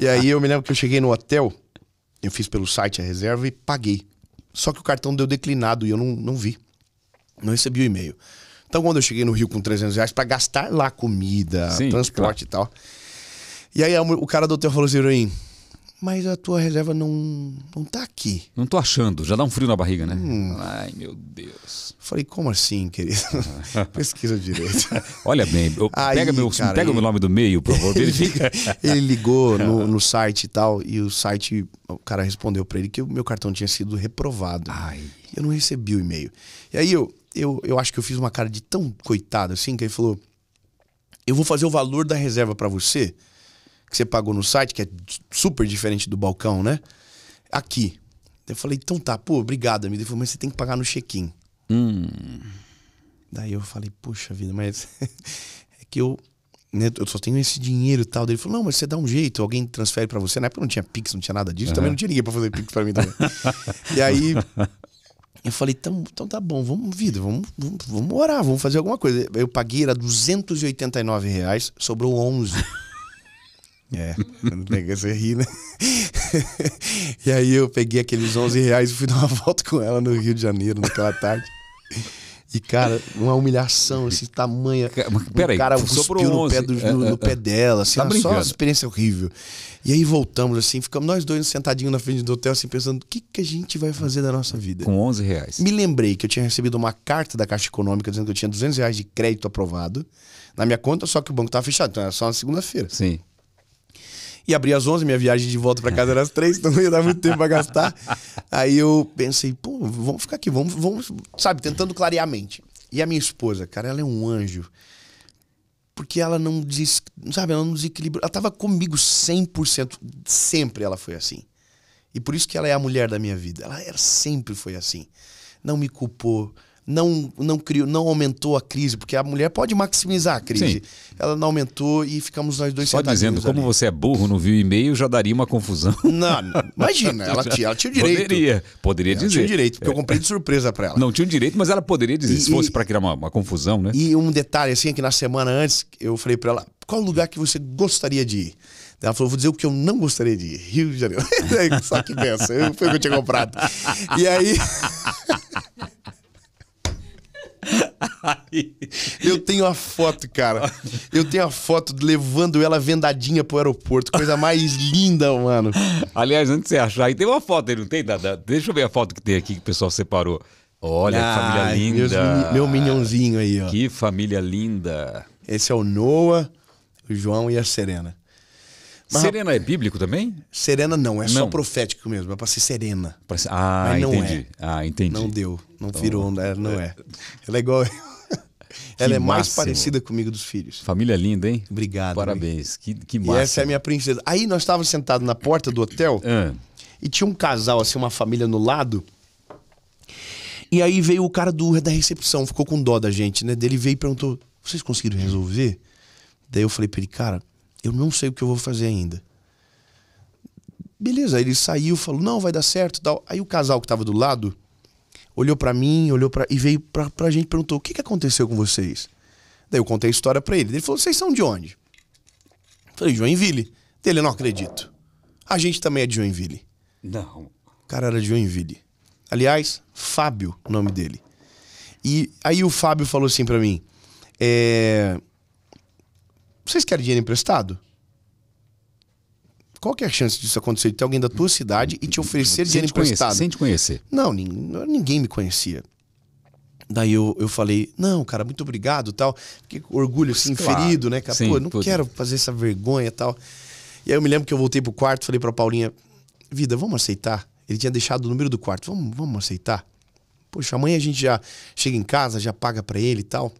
e aí eu me lembro que eu cheguei no hotel, eu fiz pelo site a reserva e paguei. Só que o cartão deu declinado e eu não, não vi. Não recebi o e-mail. Então, quando eu cheguei no Rio com 300 reais para gastar lá comida, Sim, transporte claro. e tal. E aí o cara do hotel falou assim: mas a tua reserva não, não tá aqui. Não tô achando, já dá um frio na barriga, né? Hum. Ai, meu Deus. Falei, como assim, querido? Pesquisa direito. Olha bem, eu, Aí, pega, meu, cara, pega o meu nome do meio, por favor, verifica. ele ligou no, no, site e tal, e o site, o cara respondeu para ele que o meu cartão tinha sido reprovado. Ai. Eu não recebi o e-mail. E aí eu, eu, eu acho que eu fiz uma cara de tão coitado assim, que ele falou: Eu vou fazer o valor da reserva para você que você pagou no site, que é super diferente do balcão, né? Aqui. Eu falei, então tá, pô, obrigado, amigo. Ele falou, mas você tem que pagar no check-in. Hum. Daí eu falei, poxa vida, mas é que eu, né, eu só tenho esse dinheiro e tal. ele falou, não, mas você dá um jeito, alguém transfere para você. Na época não tinha Pix, não tinha nada disso. Uhum. Também não tinha ninguém pra fazer Pix pra mim também. e aí eu falei, então, então tá bom, vamos, vida, vamos, vamos, vamos orar, vamos fazer alguma coisa. Eu paguei, era 289 reais, sobrou 11. É, nega, você ri, né? e aí eu peguei aqueles 11 reais e fui dar uma volta com ela no Rio de Janeiro naquela tarde. E, cara, uma humilhação, esse tamanho. Peraí, um cara cuspiu no pé, do, é, é, no, no é. pé dela, assim, tá só uma experiência horrível. E aí voltamos, assim, ficamos nós dois sentadinhos na frente do hotel, assim, pensando, o que, que a gente vai fazer da nossa vida? Com 11 reais. Me lembrei que eu tinha recebido uma carta da Caixa Econômica dizendo que eu tinha 200 reais de crédito aprovado na minha conta, só que o banco estava fechado, então era só na segunda-feira. Sim e abri às 11, minha viagem de volta para casa era às 3, então não ia dar muito tempo para gastar. Aí eu pensei, pô, vamos ficar aqui, vamos, vamos, sabe, tentando clarear a mente. E a minha esposa, cara, ela é um anjo. Porque ela não diz, sabe, ela não desequilibra. Ela tava comigo 100%, sempre ela foi assim. E por isso que ela é a mulher da minha vida. Ela sempre foi assim. Não me culpou, não não criou, não aumentou a crise, porque a mulher pode maximizar a crise. Sim. Ela não aumentou e ficamos nós dois Só dizendo, como você é burro, não viu e-mail, já daria uma confusão. Não, imagina, ela tinha, ela tinha o direito. Poderia, poderia ela dizer. tinha o direito, porque eu é. comprei de surpresa para ela. Não tinha o direito, mas ela poderia dizer, e, se fosse para criar uma, uma, confusão, né? E um detalhe assim, é que na semana antes, eu falei para ela, qual lugar que você gostaria de ir? Ela falou, vou dizer o que eu não gostaria de ir, Rio de Janeiro. Só que pensa, foi o que eu tinha comprado. E aí... eu tenho a foto, cara. Eu tenho a foto levando ela vendadinha pro aeroporto. Coisa mais linda, mano. Aliás, antes de você achar, aí tem uma foto aí, não tem? nada. Deixa eu ver a foto que tem aqui que o pessoal separou. Olha, ah, família linda. Meus, meu minhãozinho aí, ó. Que família linda. Esse é o Noah, o João e a Serena. Mas, serena é bíblico também? Serena não, é não. só profético mesmo, é pra ser serena. Pra ser... Ah, entendi. É. Ah, entendi. Não deu, não então, virou, né? não é. é. Ela é igual eu. Ela é máximo. mais parecida comigo dos filhos. Família linda, hein? Obrigado. Parabéns. Que, que massa. essa é a minha princesa. Aí nós estávamos sentados na porta do hotel ah. e tinha um casal, assim, uma família no lado. E aí veio o cara do, da recepção, ficou com dó da gente, né? Dele veio e perguntou: vocês conseguiram resolver? Daí eu falei pra ele, cara, eu não sei o que eu vou fazer ainda. Beleza, aí ele saiu, falou, não, vai dar certo tal. Aí o casal que tava do lado olhou para mim, olhou para e veio pra, pra gente perguntou: "O que que aconteceu com vocês?" Daí eu contei a história para ele. Ele falou: "Vocês são de onde?" Eu falei: "Joinville". Dele: "Não acredito. A gente também é de Joinville". Não. O cara era de Joinville. Aliás, Fábio, o nome dele. E aí o Fábio falou assim para mim: é... Vocês querem dinheiro emprestado? Qual que é a chance disso acontecer? De ter alguém da tua cidade e te oferecer sem dinheiro te conhecer, emprestado? Sem te conhecer. Não, ninguém me conhecia. Daí eu, eu falei, não, cara, muito obrigado tal. Fiquei orgulho assim, claro. ferido, né, cara? Sim, Pô, não tudo. quero fazer essa vergonha tal. E aí eu me lembro que eu voltei pro quarto, falei pra Paulinha, vida, vamos aceitar? Ele tinha deixado o número do quarto, vamos, vamos aceitar? Poxa, amanhã a gente já chega em casa, já paga para ele e tal.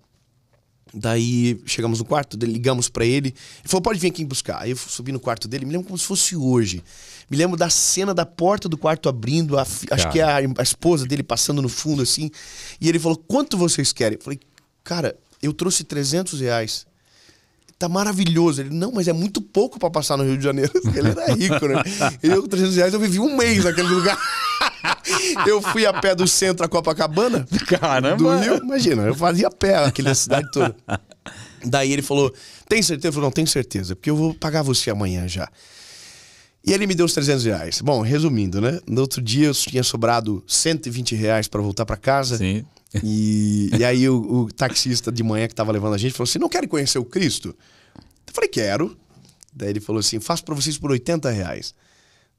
Daí chegamos no quarto ligamos para ele. Ele falou: pode vir aqui buscar. Aí eu subi no quarto dele, me lembro como se fosse hoje. Me lembro da cena da porta do quarto abrindo, a, acho que é a, a esposa dele passando no fundo assim. E ele falou: quanto vocês querem? Eu falei: cara, eu trouxe 300 reais tá maravilhoso. Ele, não, mas é muito pouco para passar no Rio de Janeiro. Ele era rico, né? Eu, 300 reais, eu vivi um mês naquele lugar. eu fui a pé do centro a Copacabana. Caramba! Do Rio, imagina, eu fazia a pé aquela cidade toda. Daí ele falou: Tem certeza? Eu falei: Não, tenho certeza, porque eu vou pagar você amanhã já. E ele me deu os 300 reais. Bom, resumindo, né? No outro dia eu tinha sobrado 120 reais para voltar para casa. Sim. E, e aí o, o, taxista de manhã que estava levando a gente falou assim: Não quer conhecer o Cristo? Eu falei: Quero. Daí ele falou assim: Faço para vocês por 80 reais.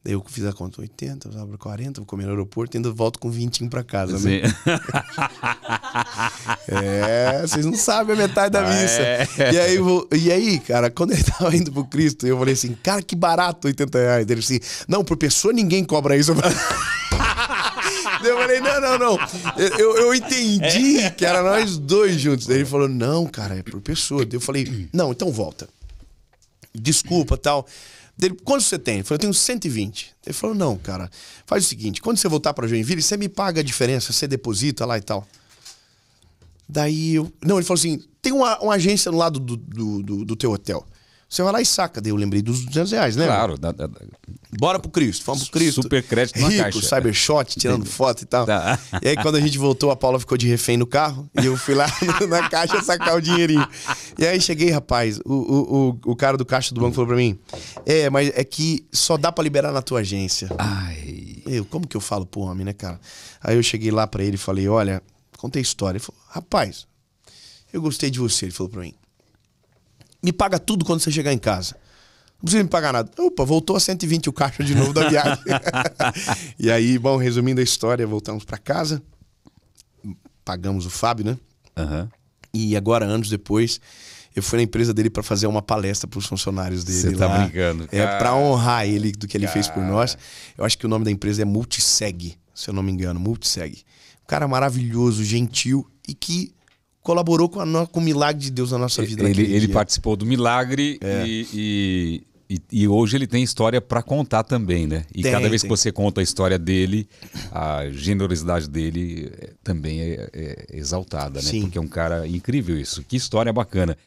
Daí eu fiz a conta 80, vou abro 40, vou comer no aeroporto e ainda volto com 20 para casa, Sim. né? é, vocês não sabem a metade da ah, missa. É. E, aí, vou, e aí, cara, quando ele tava indo pro Cristo, eu falei assim, cara, que barato 80 reais. Ele disse, assim, não, por pessoa ninguém cobra isso. Eu falei, não, não, não. Eu, eu entendi é. que era nós dois juntos. Daí ele falou, não, cara, é por pessoa. Daí eu falei, não, então volta. Desculpa, tal. Dele, quanto você tem? Ele falou, eu tenho 120. Ele falou, não, cara, faz o seguinte, quando você voltar para Joinville, você me paga a diferença, você deposita lá e tal. Daí eu. Não, ele falou assim: tem uma, uma agência no lado do, do, do, do teu hotel. Você vai lá e saca. Daí eu lembrei dos 200 reais, né? Claro. Da, da, Bora pro Cristo, vamos pro Cristo. Super crédito na Rico, caixa. Cybershot, tirando foto e tal. Tá. E aí quando a gente voltou, a Paula ficou de refém no carro e eu fui lá na caixa sacar o dinheirinho. E aí cheguei, rapaz, o, o, o, o cara do caixa do banco falou pra mim, é, mas é que só dá para liberar na tua agência. Ai. Eu, como que eu falo pro homem, né, cara? Aí eu cheguei lá para ele e falei, olha, contei a história. Ele falou, rapaz, eu gostei de você, ele falou pra mim me paga tudo quando você chegar em casa. Não precisa me pagar nada. Opa, voltou a 120 o caixa de novo da viagem. e aí, bom, resumindo a história, voltamos para casa. Pagamos o Fábio, né? Uhum. E agora, anos depois, eu fui na empresa dele para fazer uma palestra para os funcionários dele. Você tá brincando. É para honrar ele do que ele cara. fez por nós. Eu acho que o nome da empresa é Multiseg, se eu não me engano, Multiseg. Um cara maravilhoso, gentil e que colaborou com, no... com o milagre de Deus na nossa vida. Ele, ele participou do milagre é. e, e... E, e, hoje ele tem história para contar também, né? E tem, cada vez tem. que você conta a história dele, a generosidade dele é, também é, é exaltada, né? Sim. Porque é um cara incrível isso. Que história bacana.